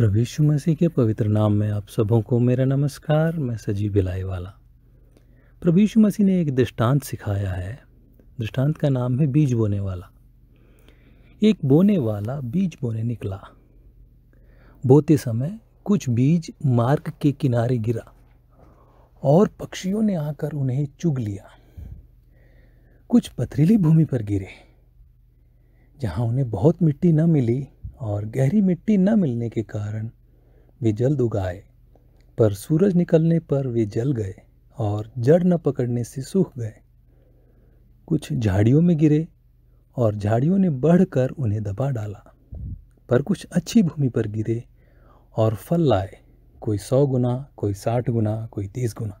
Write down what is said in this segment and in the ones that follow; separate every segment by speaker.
Speaker 1: प्रभु यीशु मसीह के पवित्र नाम में आप सबों को मेरा नमस्कार मैं सजीव बिलाई वाला प्रभु यीशु मसीह ने एक दृष्टांत सिखाया है दृष्टांत का नाम है बीज बोने वाला एक बोने वाला बीज बोने निकला बोते समय कुछ बीज मार्ग के किनारे गिरा और पक्षियों ने आकर उन्हें चुग लिया कुछ पथरीली भूमि पर गिरे जहाँ उन्हें बहुत मिट्टी न मिली और गहरी मिट्टी न मिलने के कारण वे जल्द उगाए पर सूरज निकलने पर वे जल गए और जड़ न पकड़ने से सूख गए कुछ झाड़ियों में गिरे और झाड़ियों ने बढ़कर उन्हें दबा डाला पर कुछ अच्छी भूमि पर गिरे और फल लाए कोई सौ गुना कोई साठ गुना कोई तीस गुना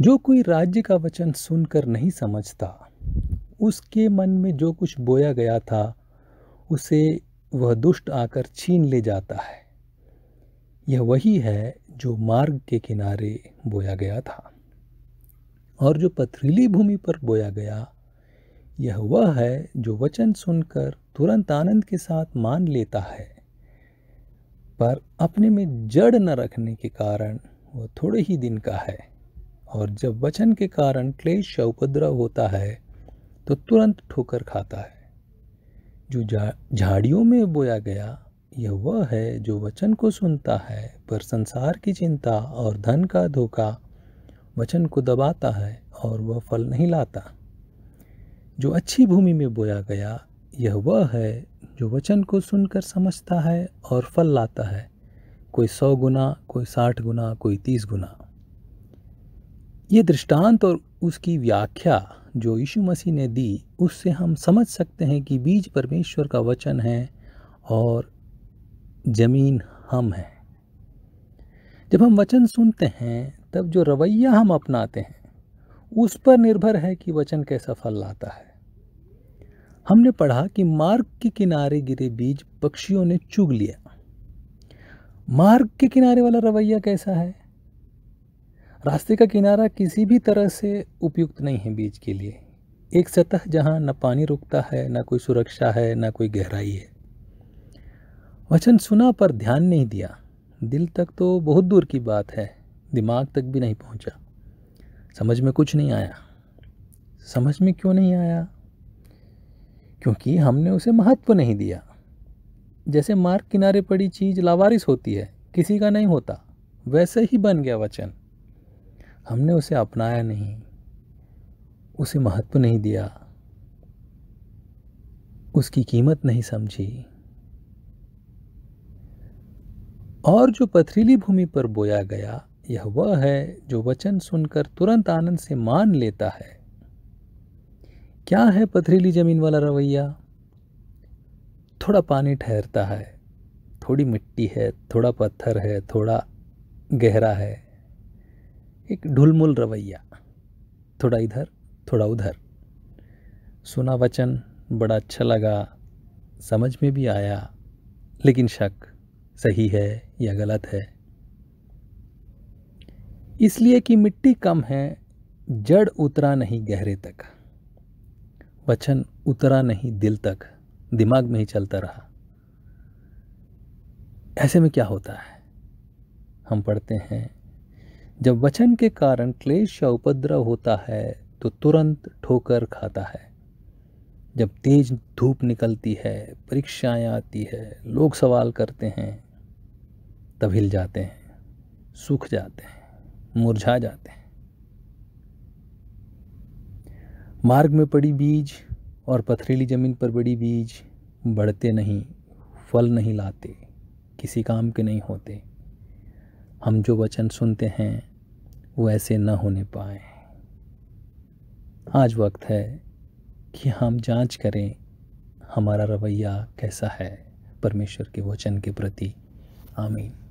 Speaker 1: जो कोई राज्य का वचन सुनकर नहीं समझता उसके मन में जो कुछ बोया गया था उसे वह दुष्ट आकर छीन ले जाता है यह वही है जो मार्ग के किनारे बोया गया था और जो पथरीली भूमि पर बोया गया यह वह है जो वचन सुनकर तुरंत आनंद के साथ मान लेता है पर अपने में जड़ न रखने के कारण वह थोड़े ही दिन का है और जब वचन के कारण क्लेश उपद्रव होता है तो तुरंत ठोकर खाता है जो झाड़ियों में बोया गया यह वह है जो वचन को सुनता है पर संसार की चिंता और धन का धोखा वचन को दबाता है और वह फल नहीं लाता जो अच्छी भूमि में बोया गया यह वह है जो वचन को सुनकर समझता है और फल लाता है कोई सौ गुना कोई साठ गुना कोई तीस गुना ये दृष्टांत और उसकी व्याख्या जो यीशु मसीह ने दी उससे हम समझ सकते हैं कि बीज परमेश्वर का वचन है और ज़मीन हम हैं जब हम वचन सुनते हैं तब जो रवैया हम अपनाते हैं उस पर निर्भर है कि वचन कैसा फल लाता है हमने पढ़ा कि मार्ग के किनारे गिरे बीज पक्षियों ने चुग लिया मार्ग के किनारे वाला रवैया कैसा है रास्ते का किनारा किसी भी तरह से उपयुक्त नहीं है बीज के लिए एक सतह जहाँ न पानी रुकता है न कोई सुरक्षा है न कोई गहराई है वचन सुना पर ध्यान नहीं दिया दिल तक तो बहुत दूर की बात है दिमाग तक भी नहीं पहुँचा समझ में कुछ नहीं आया समझ में क्यों नहीं आया क्योंकि हमने उसे महत्व नहीं दिया जैसे मार्ग किनारे पड़ी चीज़ लावारिस होती है किसी का नहीं होता वैसे ही बन गया वचन हमने उसे अपनाया नहीं उसे महत्व नहीं दिया उसकी कीमत नहीं समझी और जो पथरीली भूमि पर बोया गया यह वह है जो वचन सुनकर तुरंत आनंद से मान लेता है क्या है पथरीली जमीन वाला रवैया थोड़ा पानी ठहरता है थोड़ी मिट्टी है थोड़ा पत्थर है थोड़ा गहरा है एक ढुलमुल रवैया थोड़ा इधर थोड़ा उधर सुना वचन बड़ा अच्छा लगा समझ में भी आया लेकिन शक सही है या गलत है इसलिए कि मिट्टी कम है जड़ उतरा नहीं गहरे तक वचन उतरा नहीं दिल तक दिमाग में ही चलता रहा ऐसे में क्या होता है हम पढ़ते हैं जब वचन के कारण क्लेश या उपद्रव होता है तो तुरंत ठोकर खाता है जब तेज धूप निकलती है परीक्षाएं आती है लोग सवाल करते हैं तब हिल जाते हैं सूख जाते हैं मुरझा जाते हैं मार्ग में पड़ी बीज और पथरीली ज़मीन पर बड़ी बीज बढ़ते नहीं फल नहीं लाते किसी काम के नहीं होते हम जो वचन सुनते हैं वो ऐसे न होने पाए आज वक्त है कि हम जांच करें हमारा रवैया कैसा है परमेश्वर के वचन के प्रति आमीन